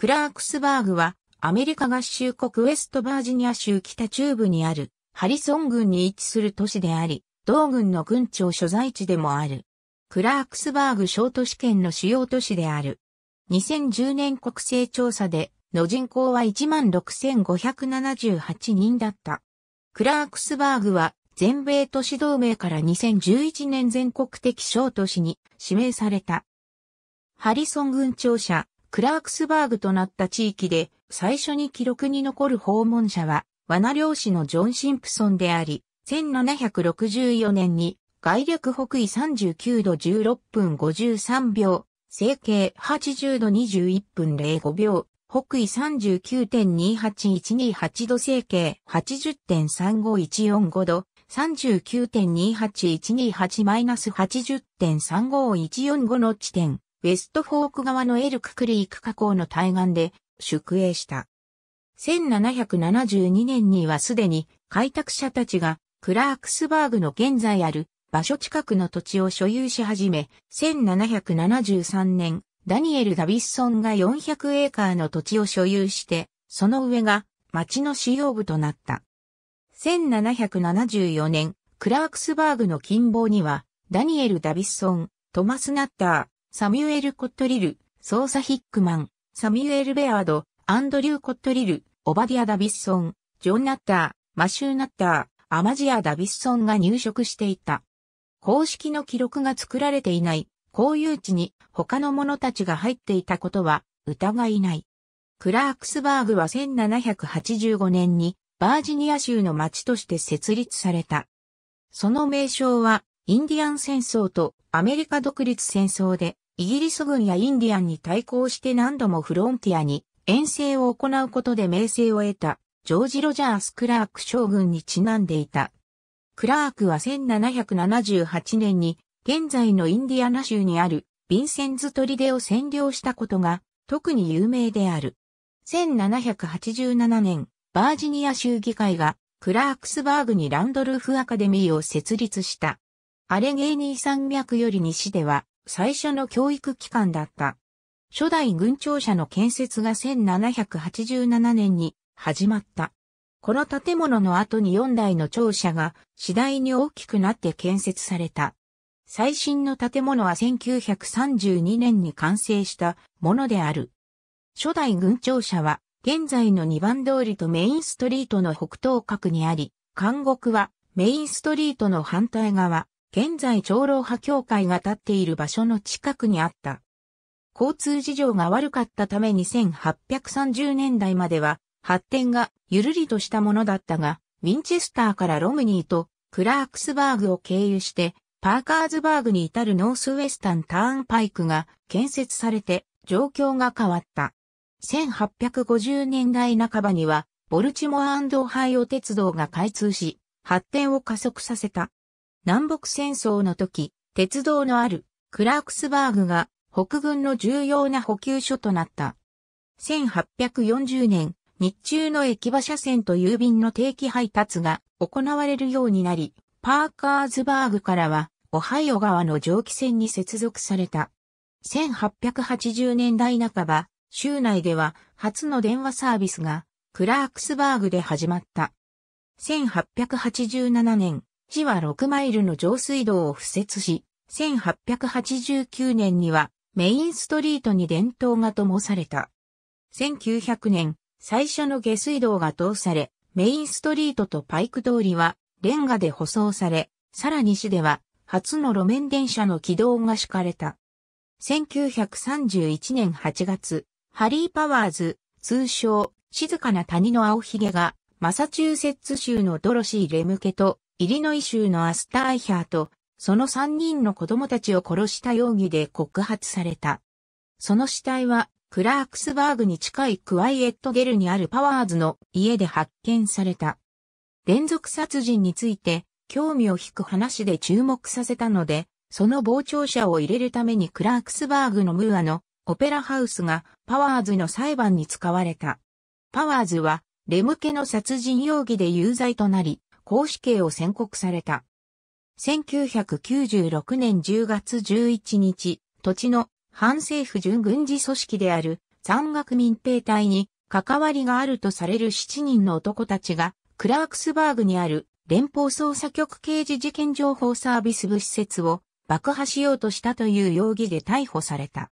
クラークスバーグは、アメリカ合衆国ウェストバージニア州北中部にある、ハリソン郡に位置する都市であり、同郡の郡庁所在地でもある。クラークスバーグ小都市圏の主要都市である。2010年国勢調査で、の人口は16,578人だった。クラークスバーグは、全米都市同盟から2011年全国的小都市に指名された。ハリソン郡庁舎、クラークスバーグとなった地域で最初に記録に残る訪問者は、罠漁師のジョン・シンプソンであり、1764年に外略北緯39度16分53秒、整形80度21分05秒、北緯39.28128度整形80.35145度、39.28128-80.35145の地点、ウェストフォーク側のエルククリーク河口の対岸で宿営した。1772年にはすでに開拓者たちがクラークスバーグの現在ある場所近くの土地を所有し始め、1773年、ダニエル・ダビッソンが400エーカーの土地を所有して、その上が町の主要部となった。1774年、クラークスバーグの近傍には、ダニエル・ダビッソン、トマス・ナッター、サミュエル・コットリル、ソーサ・ヒックマン、サミュエル・ベアード、アンドリュー・コットリル、オバディア・ダビッソン、ジョン・ナッター、マシュー・ナッター、アマジア・ダビッソンが入植していた。公式の記録が作られていない、公有地に他の者たちが入っていたことは疑いない。クラークスバーグは1785年にバージニア州の町として設立された。その名称はインディアン戦争とアメリカ独立戦争でイギリス軍やインディアンに対抗して何度もフロンティアに遠征を行うことで名声を得た、ジョージ・ロジャース・クラーク将軍にちなんでいた。クラークは1778年に、現在のインディアナ州にあるヴィンセンズ・トリデを占領したことが特に有名である。1787年、バージニア州議会がクラークスバーグにランドルフアカデミーを設立した。アレゲーニー山脈より西では最初の教育機関だった。初代軍庁舎の建設が1787年に始まった。この建物の後に4台の庁舎が次第に大きくなって建設された。最新の建物は1932年に完成したものである。初代軍庁舎は現在の2番通りとメインストリートの北東角にあり、監獄はメインストリートの反対側、現在長老派教会が建っている場所の近くにあった。交通事情が悪かったため1 8 3 0年代までは発展がゆるりとしたものだったが、ウィンチェスターからロムニーとクラークスバーグを経由してパーカーズバーグに至るノースウェスタンターンパイクが建設されて状況が変わった。1850年代半ばにはボルチモアオハイオ鉄道が開通し、発展を加速させた。南北戦争の時、鉄道のあるクラークスバーグが北軍の重要な補給所となった。1840年、日中の駅馬車線と郵便の定期配達が行われるようになり、パーカーズバーグからは、オハイオ川の蒸気船に接続された。1880年代半ば、州内では初の電話サービスがクラークスバーグで始まった。1887年、市は6マイルの上水道を敷設し、1889年にはメインストリートに伝統が灯された。1900年、最初の下水道が通され、メインストリートとパイク通りはレンガで舗装され、さらに市では初の路面電車の軌道が敷かれた。1931年8月、ハリー・パワーズ、通称、静かな谷の青髭が、マサチューセッツ州のドロシー・レムケとイリノイ州のアスターアイヒャーと、その3人の子供たちを殺した容疑で告発された。その死体は、クラークスバーグに近いクワイエットゲルにあるパワーズの家で発見された。連続殺人について、興味を引く話で注目させたので、その傍聴者を入れるためにクラークスバーグのムーアのオペラハウスがパワーズの裁判に使われた。パワーズは、レム家の殺人容疑で有罪となり、公死刑を宣告された。1996年10月11日、土地の反政府準軍事組織である山岳民兵隊に関わりがあるとされる7人の男たちが、クラークスバーグにある連邦捜査局刑事事件情報サービス部施設を爆破しようとしたという容疑で逮捕された。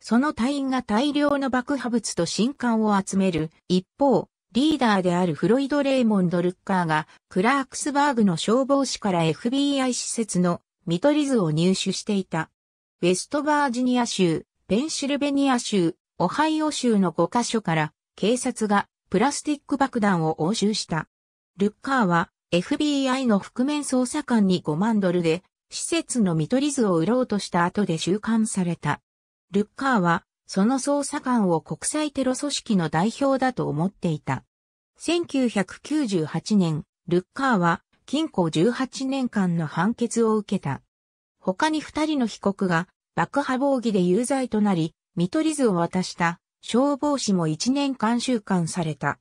その隊員が大量の爆破物と新刊を集める一方、リーダーであるフロイド・レイモンド・ルッカーが、クラークスバーグの消防士から FBI 施設の見取り図を入手していた。ウェストバージニア州、ペンシルベニア州、オハイオ州の5カ所から警察がプラスティック爆弾を押収した。ルッカーは FBI の覆面捜査官に5万ドルで施設の見取り図を売ろうとした後で収監された。ルッカーはその捜査官を国際テロ組織の代表だと思っていた。1998年、ルッカーは禁錮18年間の判決を受けた。他に二人の被告が爆破防疑で有罪となり、見取り図を渡した消防士も1年間収監された。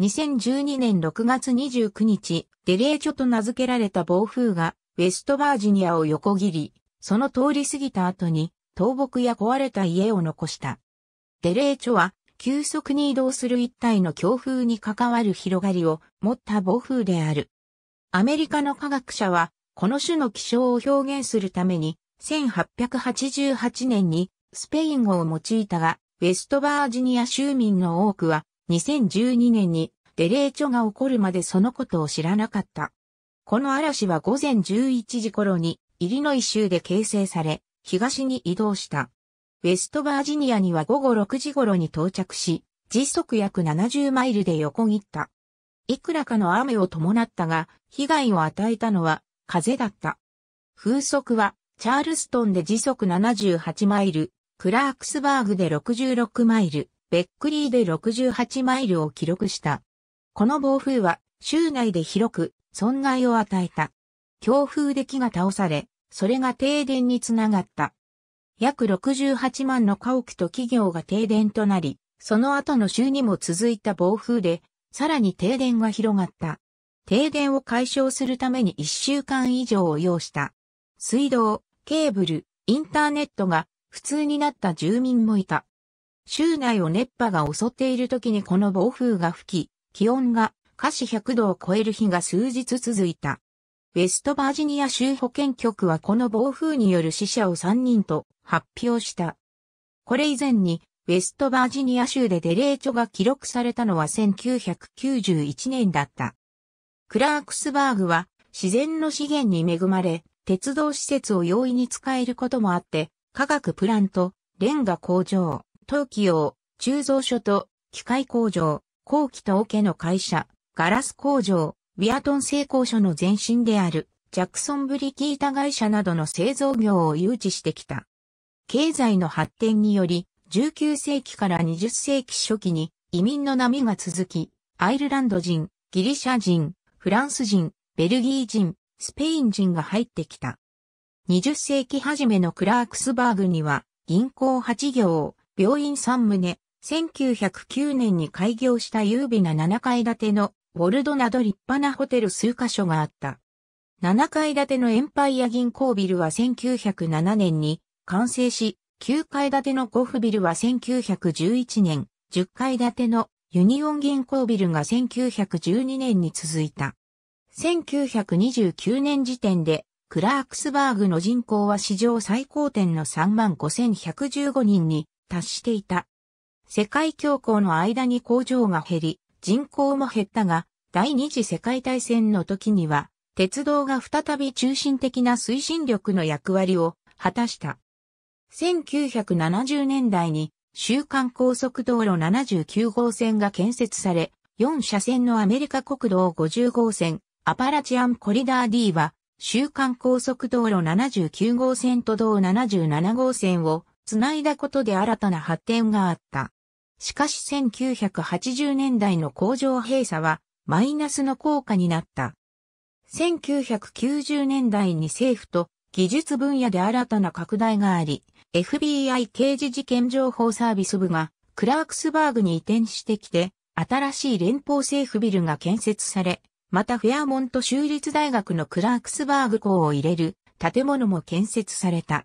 2012年6月29日、デレーチョと名付けられた暴風がウェストバージニアを横切り、その通り過ぎた後に倒木や壊れた家を残した。デレーチョは、急速に移動する一体の強風に関わる広がりを持った暴風である。アメリカの科学者は、この種の気象を表現するために、1888年にスペイン語を用いたが、ウェストバージニア州民の多くは、2012年にデレーチョが起こるまでそのことを知らなかった。この嵐は午前11時頃に、イリノイ州で形成され、東に移動した。ウェストバージニアには午後6時頃に到着し、時速約70マイルで横切った。いくらかの雨を伴ったが、被害を与えたのは風だった。風速は、チャールストンで時速78マイル、クラークスバーグで66マイル、ベックリーで68マイルを記録した。この暴風は、州内で広く、損害を与えた。強風で木が倒され、それが停電につながった。約68万の家屋と企業が停電となり、その後の週にも続いた暴風で、さらに停電が広がった。停電を解消するために1週間以上を要した。水道、ケーブル、インターネットが普通になった住民もいた。州内を熱波が襲っている時にこの暴風が吹き、気温が華氏100度を超える日が数日続いた。ウェストバージニア州保健局はこの暴風による死者を3人と発表した。これ以前に、ウェストバージニア州でデレーチョが記録されたのは1991年だった。クラークスバーグは自然の資源に恵まれ、鉄道施設を容易に使えることもあって、化学プラント、レンガ工場、陶器用、鋳造所と機械工場、後期と桶の会社、ガラス工場、ウィアトン製鋼所の前身であるジャクソンブリキータ会社などの製造業を誘致してきた。経済の発展により、19世紀から20世紀初期に移民の波が続き、アイルランド人、ギリシャ人、フランス人、ベルギー人、スペイン人が入ってきた。20世紀初めのクラークスバーグには、銀行8行、病院3棟、1909年に開業した優美な7階建てのウォルドなど立派なホテル数カ所があった。7階建てのエンパイア銀行ビルは1907年に完成し、9階建てのゴフビルは1911年、10階建てのユニオン銀行ビルが1912年に続いた。1929年時点で、クラークスバーグの人口は史上最高点の35,115人に達していた。世界恐慌の間に工場が減り、人口も減ったが、第二次世界大戦の時には、鉄道が再び中心的な推進力の役割を果たした。1970年代に、週刊高速道路79号線が建設され、4車線のアメリカ国道50号線、アパラチアンコリダー D は、週刊高速道路79号線と同77号線をつないだことで新たな発展があった。しかし1980年代の工場閉鎖はマイナスの効果になった。1990年代に政府と技術分野で新たな拡大があり、FBI 刑事事件情報サービス部がクラークスバーグに移転してきて、新しい連邦政府ビルが建設され、またフェアモント州立大学のクラークスバーグ校を入れる建物も建設された。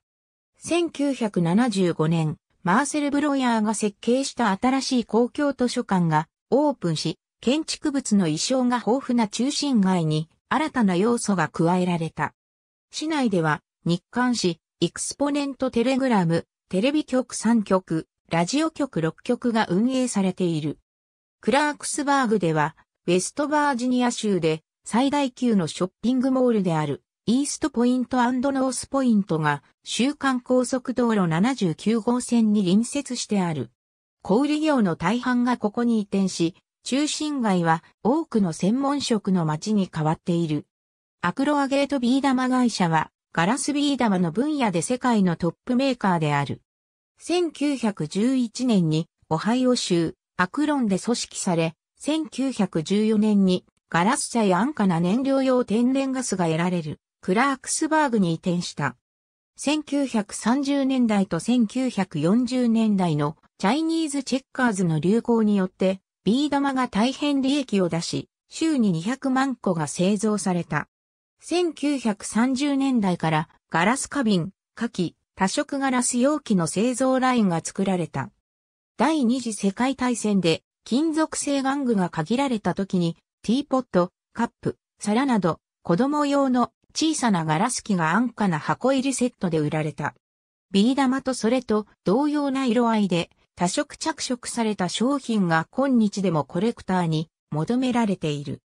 1975年、マーセル・ブロイヤーが設計した新しい公共図書館がオープンし、建築物の衣装が豊富な中心街に新たな要素が加えられた。市内では日刊誌、エクスポネントテレグラム、テレビ局3局、ラジオ局6局が運営されている。クラークスバーグでは、ウェストバージニア州で最大級のショッピングモールである。イーストポイントノースポイントが、週間高速道路79号線に隣接してある。小売業の大半がここに移転し、中心街は多くの専門職の街に変わっている。アクロアゲートビー玉会社は、ガラスビー玉の分野で世界のトップメーカーである。1911年に、オハイオ州、アクロンで組織され、1914年にガラス茶や安価な燃料用天然ガスが得られる。クラークスバーグに移転した。1930年代と1940年代のチャイニーズチェッカーズの流行によって、ビー玉が大変利益を出し、週に200万個が製造された。1930年代からガラス花瓶、火器、多色ガラス容器の製造ラインが作られた。第二次世界大戦で金属製玩具が限られた時にティーポット、カップ、皿など子供用の小さなガラス機が安価な箱入りセットで売られた。ビー玉とそれと同様な色合いで多色着色された商品が今日でもコレクターに求められている。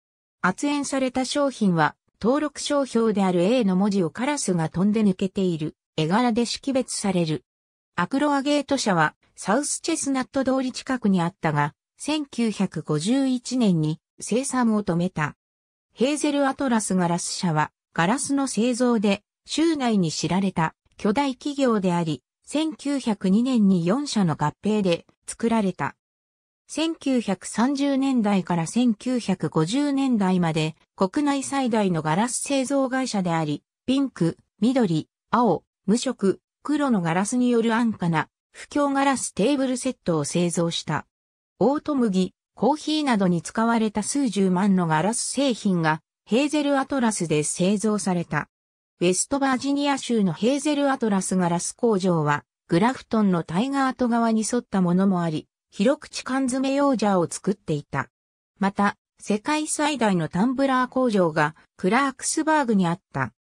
圧縁された商品は登録商標である A の文字をカラスが飛んで抜けている絵柄で識別される。アクロアゲート社はサウスチェスナット通り近くにあったが、1951年に生産を止めた。ヘーゼルアトラスガラス社はガラスの製造で州内に知られた巨大企業であり、1902年に4社の合併で作られた。1930年代から1950年代まで国内最大のガラス製造会社であり、ピンク、緑、青、無色、黒のガラスによる安価な不況ガラステーブルセットを製造した。オート麦、コーヒーなどに使われた数十万のガラス製品がヘーゼルアトラスで製造された。ウェストバージニア州のヘーゼルアトラスガラス工場は、グラフトンのタイガート側に沿ったものもあり、広口缶詰用ジャーを作っていた。また、世界最大のタンブラー工場がクラークスバーグにあった。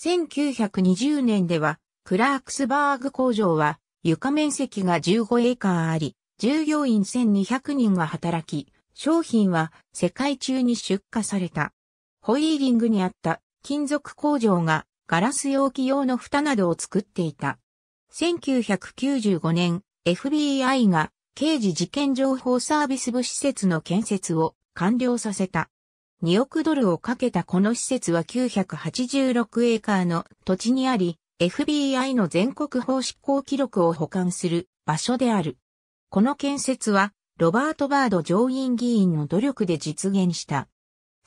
1920年では、クラークスバーグ工場は床面積が15エーカーあり、従業員1200人が働き、商品は世界中に出荷された。ホイーリングにあった金属工場がガラス容器用の蓋などを作っていた。1995年、FBI が刑事事件情報サービス部施設の建設を完了させた。2億ドルをかけたこの施設は986エーカーの土地にあり、FBI の全国法執行記録を保管する場所である。この建設は、ロバート・バード上院議員の努力で実現した。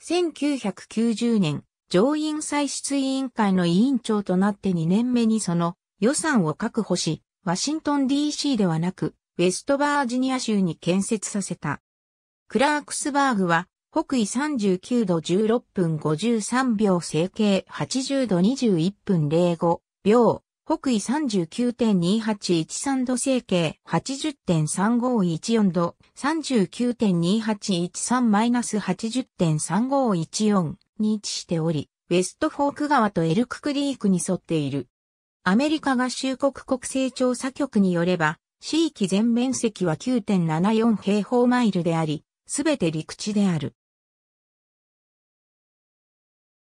1990年、上院歳出委員会の委員長となって2年目にその予算を確保し、ワシントン DC ではなく、ウェストバージニア州に建設させた。クラークスバーグは、北緯39度16分53秒整形80度21分05秒、北緯39.2813度西形80.3514度39.2813-80.3514に位置しており、ウェストフォーク川とエルククリークに沿っている。アメリカ合衆国国勢調査局によれば、地域全面積は9.74平方マイルであり、すべて陸地である。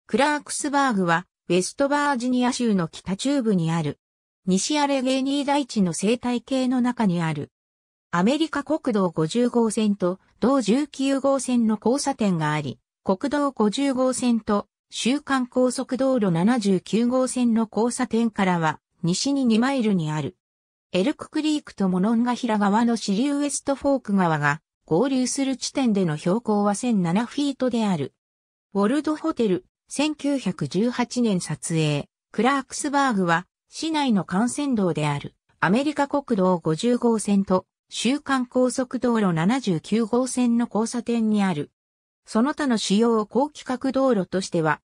クラークスバーグはウェストバージニア州の北中部にある、西アレゲーニー大地の生態系の中にある、アメリカ国道50号線と同19号線の交差点があり、国道50号線と週間高速道路79号線の交差点からは西に2マイルにある。エルククリークとモノンガ平川の支流ウエストフォーク川が合流する地点での標高は1007フィートである。ウォルドホテル、1918年撮影、クラークスバーグは市内の幹線道であるアメリカ国道50号線と週間高速道路79号線の交差点にある。その他の主要高規格道路としては、